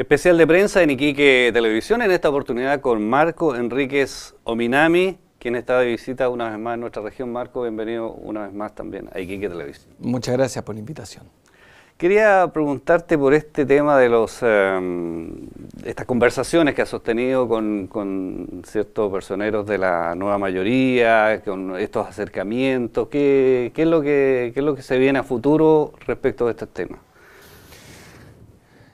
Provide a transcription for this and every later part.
Especial de prensa en Iquique Televisión, en esta oportunidad con Marco Enríquez Ominami, quien está de visita una vez más en nuestra región. Marco, bienvenido una vez más también a Iquique Televisión. Muchas gracias por la invitación. Quería preguntarte por este tema de los em, estas conversaciones que has sostenido con, ciertos personeros de la nueva mayoría, con estos acercamientos. ¿Qué, es lo que, qué es lo que se viene a futuro respecto de estos temas?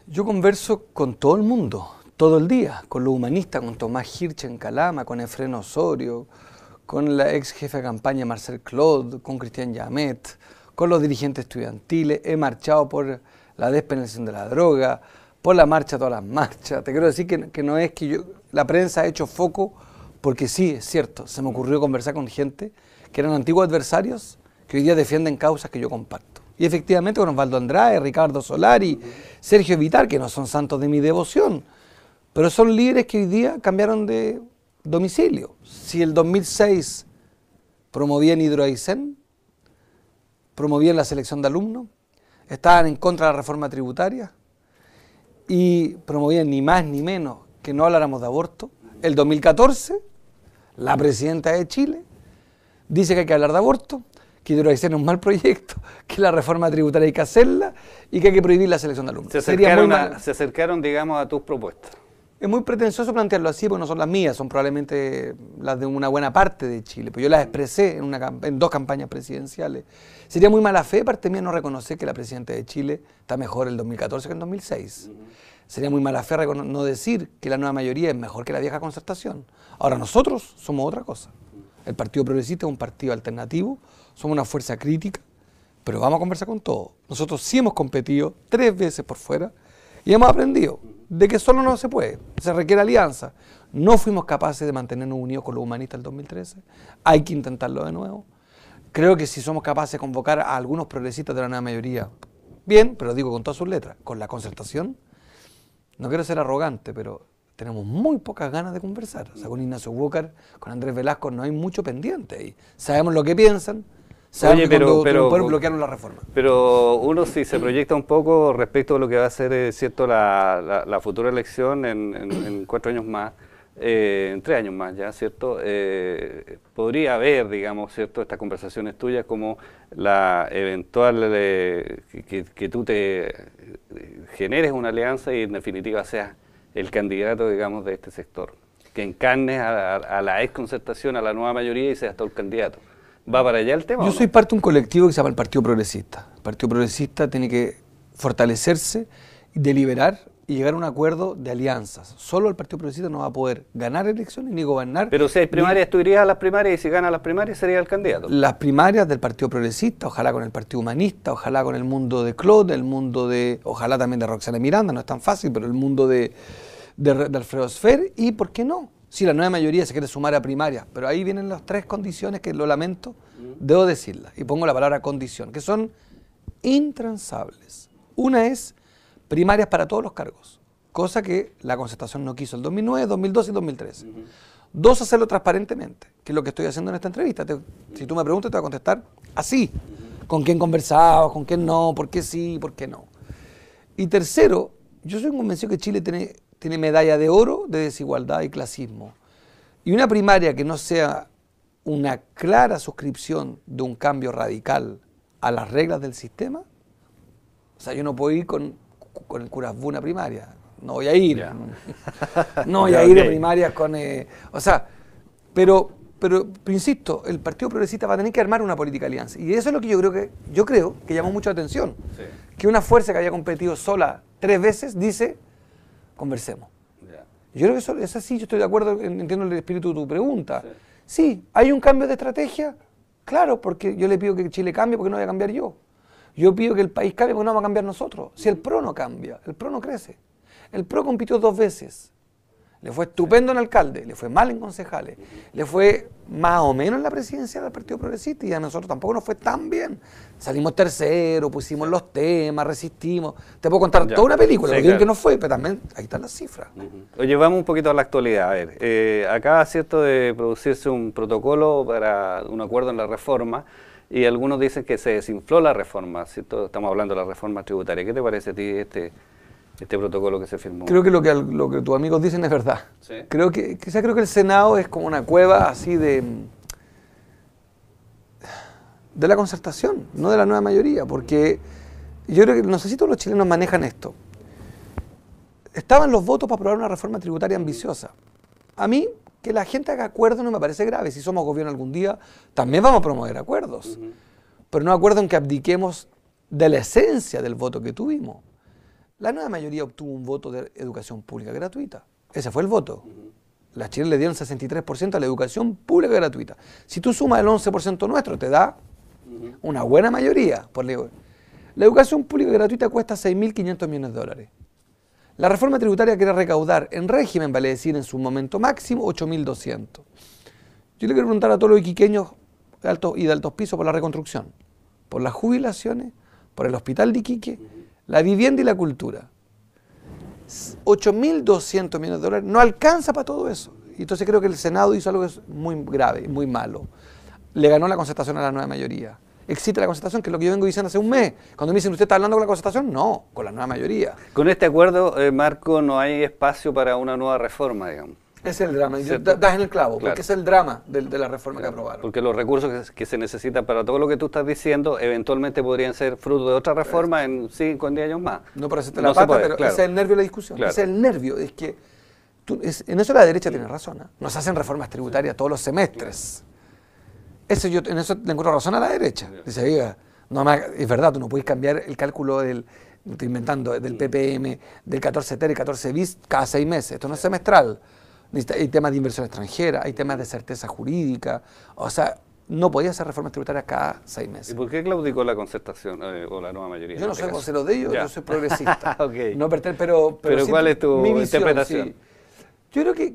Yo converso con todo el mundo, todo el día, con los humanistas, con Tomás Hirsch en Calama, con Efren Osorio, con la ex jefe de campaña Marcel Claude, con Cristian Yamet, con los dirigentes estudiantiles, he marchado por la despenalización de la droga, por la marcha, todas las marchas. Te quiero decir que, que no es que yo, la prensa ha hecho foco porque sí, es cierto, se me ocurrió conversar con gente que eran antiguos adversarios que hoy día defienden causas que yo comparto. Y efectivamente con Osvaldo Andrade, Ricardo Solari, Sergio Vitar, que no son santos de mi devoción, pero son líderes que hoy día cambiaron de domicilio. Si el 2006 promovían Hidroaicén, promovían la selección de alumnos, estaban en contra de la reforma tributaria y promovían ni más ni menos que no habláramos de aborto. El 2014, la presidenta de Chile dice que hay que hablar de aborto que que es un mal proyecto, que la reforma tributaria hay que hacerla y que hay que prohibir la selección de alumnos. Se acercaron, digamos, a tus propuestas. Es muy pretencioso plantearlo así, porque no son las mías, son probablemente las de una buena parte de Chile. Pues yo las expresé en, una, en dos campañas presidenciales. Sería muy mala fe, parte mía, no reconocer que la presidenta de Chile está mejor el 2014 que el 2006. Sería muy mala fe no decir que la nueva mayoría es mejor que la vieja concertación. Ahora nosotros somos otra cosa. El Partido Progresista es un partido alternativo, somos una fuerza crítica, pero vamos a conversar con todos. Nosotros sí hemos competido tres veces por fuera y hemos aprendido de que solo no se puede, se requiere alianza. No fuimos capaces de mantenernos unidos con los humanistas el 2013, hay que intentarlo de nuevo. Creo que si somos capaces de convocar a algunos progresistas de la nueva mayoría, bien, pero digo con todas sus letras, con la concertación, no quiero ser arrogante, pero tenemos muy pocas ganas de conversar. O sea, con Ignacio Walker, con Andrés Velasco, no hay mucho pendiente y Sabemos lo que piensan, sabemos pero, que bloquear la reforma. Pero uno si se proyecta un poco respecto a lo que va a ser, eh, cierto, la, la, futura elección en, cuatro años más, eh, en tres años más ya, ¿cierto? Eh, podría haber, digamos, ¿cierto?, estas conversaciones tuyas como la eventual que, que tú te generes una alianza y en definitiva seas el candidato, digamos, de este sector, que encarne a, la ex la a la nueva mayoría y sea hasta el candidato. ¿Va para allá el tema? Yo soy parte de un colectivo que se llama el Partido Progresista. El Partido Progresista tiene que fortalecerse, deliberar y llegar a un acuerdo de alianzas. Solo el Partido Progresista no va a poder ganar elecciones ni gobernar. Pero si hay primarias, tú irías a las primarias y si gana las primarias sería el candidato. Las primarias del Partido Progresista, ojalá con el Partido Humanista, ojalá con el mundo de Claude, el mundo de, ojalá también de Roxana Miranda, no es tan fácil, pero el mundo de, de, Alfredo Sfer y, ¿por qué no? Si la nueva mayoría se quiere sumar a primarias pero ahí vienen las tres condiciones que lo lamento, mm. debo decirlas, y pongo la palabra condición, que son intransables. Una es primarias para todos los cargos, cosa que la concertación no quiso el 2009, 2012 y 2013. Dos, hacerlo transparentemente, que es lo que estoy haciendo en esta entrevista. si tú me preguntas, te voy a contestar así, con quién conversaba, con quién no, por qué sí, por qué no. Y tercero, yo soy convencido que Chile tiene tiene medalla de oro de desigualdad y clasismo. Y una primaria que no sea una clara suscripción de un cambio radical a las reglas del sistema, o sea, yo no puedo ir con, con el curazbu una primaria, no voy a ir, no voy a ir de a primarias con... Eh, o sea, pero, pero, insisto, el Partido Progresista va a tener que armar una política de alianza. Y eso es lo que yo creo que, yo creo que llamó mucho atención, que una fuerza que había competido sola tres veces dice, conversemos. Yo creo que eso es así, yo estoy de acuerdo, entiendo el espíritu de tu pregunta. Sí. sí. ¿hay un cambio de estrategia? Claro, porque yo le pido que Chile cambie porque no voy a cambiar yo. Yo pido que el país cambie porque no vamos a cambiar nosotros. Si el PRO no cambia, el PRO no crece. El PRO compitió dos veces. Le fue estupendo en alcalde, le fue mal en concejales, le fue más o menos en la presidencia del Partido Progresista y a nosotros tampoco nos fue tan bien. Salimos tercero, pusimos los temas, resistimos. Te puedo contar toda una película, porque lo que no fue, pero también ahí están las cifras. Lo llevamos un poquito a la actualidad. A ver, eh, acaba cierto de producirse un protocolo para un acuerdo en la reforma y algunos dicen que se desinfló la reforma, ¿cierto? Estamos hablando de la reforma tributaria. ¿Qué te parece a ti este? este protocolo que se firmó. Creo que lo que, tus amigos dicen es verdad. Creo que, quizás creo que el Senado es como una cueva así de, de la concertación, no de la nueva mayoría, porque yo creo que, no sé si todos los chilenos manejan esto. Estaban los votos para aprobar una reforma tributaria ambiciosa. A mí, que la gente haga acuerdos no me parece grave. Si somos gobierno algún día, también vamos a promover acuerdos. Pero no acuerdo en que abdiquemos de la esencia del voto que tuvimos. La nueva mayoría obtuvo un voto de educación pública gratuita. Ese fue el voto. Las chilenas le dieron 63% a la educación pública gratuita. Si tú sumas el 11% nuestro, te da una buena mayoría. Por la, la educación pública gratuita cuesta 6.500 millones de dólares. La reforma tributaria quiere recaudar en régimen, vale decir, en su momento máximo, 8.200. Yo le quiero preguntar a todos los iquiqueños altos y de altos pisos por la reconstrucción, por las jubilaciones, por el hospital de Iquique la vivienda y la cultura. 8.200 millones de dólares no alcanza para todo eso. Y entonces creo que el Senado hizo algo muy grave, muy malo. Le ganó la concertación a la nueva mayoría. Existe la concertación, que es lo que yo vengo diciendo hace un mes. Cuando me dicen, ¿usted está hablando con la concertación? No, con la nueva mayoría. Con este acuerdo, eh, Marco, no hay espacio para una nueva reforma, digamos. Es el drama, das en el clavo, porque es el drama de, la reforma que aprobaron. Porque los recursos que, se necesitan para todo lo que tú estás diciendo eventualmente podrían ser fruto de otra reforma en 5 o 10 años más. No por hacerte la pero ese es el nervio de la discusión, ese es el nervio, es que tú, en eso la derecha tiene razón, no ¿eh? nos hacen reformas tributarias todos los semestres. Eso yo, en eso le razón a la derecha. Dice, oiga, no, es verdad, tú no puedes cambiar el cálculo del, inventando, del PPM, del 14 ter y 14 bis cada seis meses, esto no es semestral hay temas de inversión extranjera, hay temas de certeza jurídica, o sea, no podía hacer reformas tributarias cada seis meses. ¿Y por qué claudicó la concertación eh, o la nueva mayoría? Yo no este soy vocero de ellos, yo soy progresista. pero... ¿cuál es tu interpretación? Yo creo que...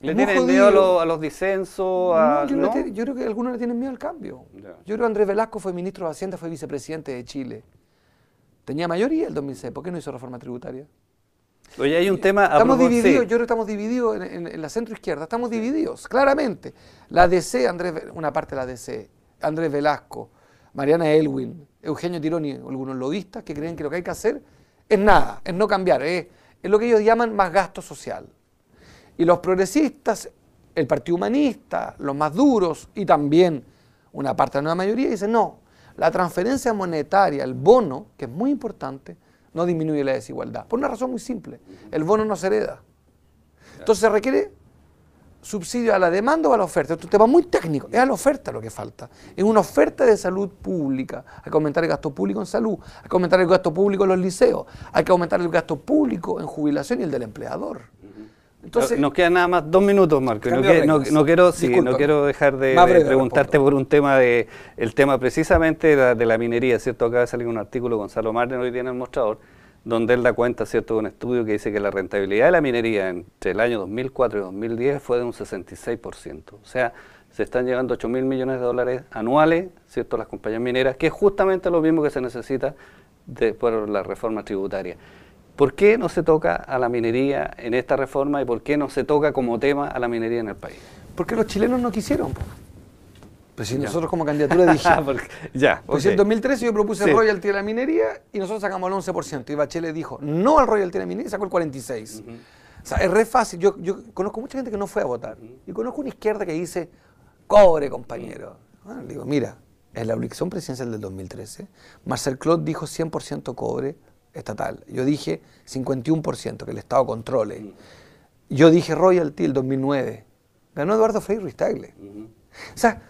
¿Le tienen miedo a, los disensos? no, yo, creo que algunos le tienen miedo al cambio. Yo creo que Andrés Velasco fue ministro de Hacienda, fue vicepresidente de Chile. Tenía mayoría el 2006, ¿por qué no hizo reforma tributaria? Oye, hay un tema... Estamos divididos, yo creo que estamos divididos en, la centro-izquierda, estamos divididos, claramente. La DC, Andrés, una parte de la DC, Andrés Velasco, Mariana Elwin, Eugenio Tironi, algunos lobistas que creen que lo que hay que hacer es nada, es no cambiar, es, es lo que ellos llaman más gasto social. Y los progresistas, el Partido Humanista, los más duros y también una parte de la nueva mayoría dicen no, la transferencia monetaria, el bono, que es muy importante, no disminuye la desigualdad. Por una razón muy simple, el bono no se hereda. Entonces se requiere subsidio a la demanda o a la oferta. es un tema muy técnico, es a la oferta lo que falta. Es una oferta de salud pública. Hay que aumentar el gasto público en salud, hay que aumentar el gasto público en los liceos, hay que aumentar el gasto público en jubilación y el del empleador. Entonces, nos quedan nada más dos minutos, Marco. No, quiero, no quiero dejar de, preguntarte por un tema de el tema precisamente de la, minería, ¿cierto? Acaba de salir un artículo Gonzalo Martín hoy tiene el mostrador, donde él da cuenta, ¿cierto?, de un estudio que dice que la rentabilidad de la minería entre el año 2004 y 2010 fue de un 66%. O sea, se están llegando 8 mil millones de dólares anuales, ¿cierto?, las compañías mineras, que es justamente lo mismo que se necesita de, por la reforma tributaria. ¿Por qué no se toca a la minería en esta reforma y por qué no se toca como tema a la minería en el país? Porque los chilenos no quisieron. Pues si nosotros como candidatura dijimos. ya. Pues en 2013 yo propuse el royalty de la minería y nosotros sacamos el 11%. Y Bachelet dijo no al royalty de la minería y sacó el 46%. O sea, es re fácil. Yo, conozco mucha gente que no fue a votar. Y conozco una izquierda que dice, cobre compañero. Bueno, ah, digo, mira, en la obligación presidencial del 2013, Marcel Claude dijo 100% cobre, estatal. Yo dije 51% que el Estado controle. Yo dije royalty el 2009. Ganó Eduardo Freire Ruistagle. O sea,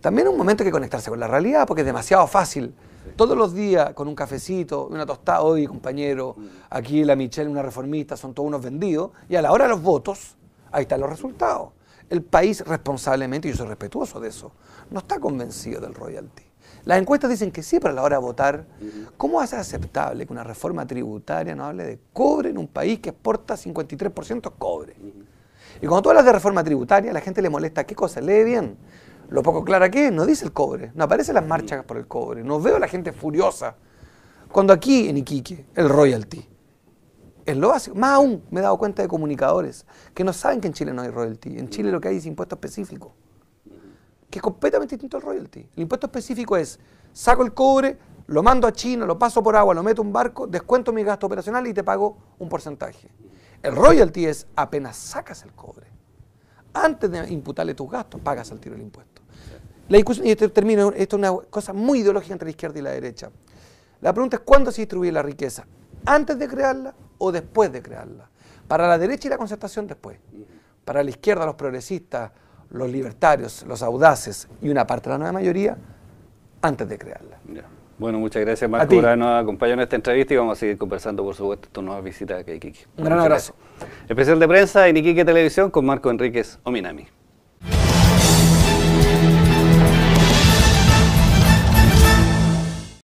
también es un momento que conectarse con la realidad porque es demasiado fácil. Todos los días con un cafecito, una tostada hoy, compañero, aquí la Michelle, una reformista, son todos unos vendidos. Y a la hora de los votos, ahí están los resultados. El país responsablemente, y yo soy respetuoso de eso, no está convencido del royalty. Las encuestas dicen que sí, pero a la hora de votar, ¿cómo hace aceptable que una reforma tributaria no hable de cobre en un país que exporta 53% cobre? Y cuando tú hablas de reforma tributaria, la gente le molesta qué cosa, lee bien. Lo poco clara que es, no dice el cobre, no aparecen las marchas por el cobre, no veo a la gente furiosa. Cuando aquí en Iquique, el royalty es lo básico. Más aún, me he dado cuenta de comunicadores que no saben que en Chile no hay royalty. En Chile lo que hay es impuesto específico que es completamente distinto al royalty. El impuesto específico es, saco el cobre, lo mando a China, lo paso por agua, lo meto en un barco, descuento mi gasto operacional y te pago un porcentaje. El royalty es apenas sacas el cobre. Antes de imputarle tus gastos, pagas al tiro el impuesto. La discusión, y esto termino, esto es una cosa muy ideológica entre la izquierda y la derecha. La pregunta es cuándo se distribuye la riqueza, antes de crearla o después de crearla. Para la derecha y la concertación después. Para la izquierda, los progresistas, los libertarios, los audaces y una parte de la nueva mayoría antes de crearla. Bueno, muchas gracias Marco por habernos acompañado en esta entrevista y vamos a seguir conversando, por supuesto, en tu nueva visita a Iquique. Un gran abrazo. Especial de prensa en Iquique Televisión con Marco Enríquez Ominami.